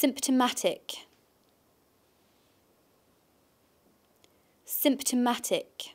symptomatic symptomatic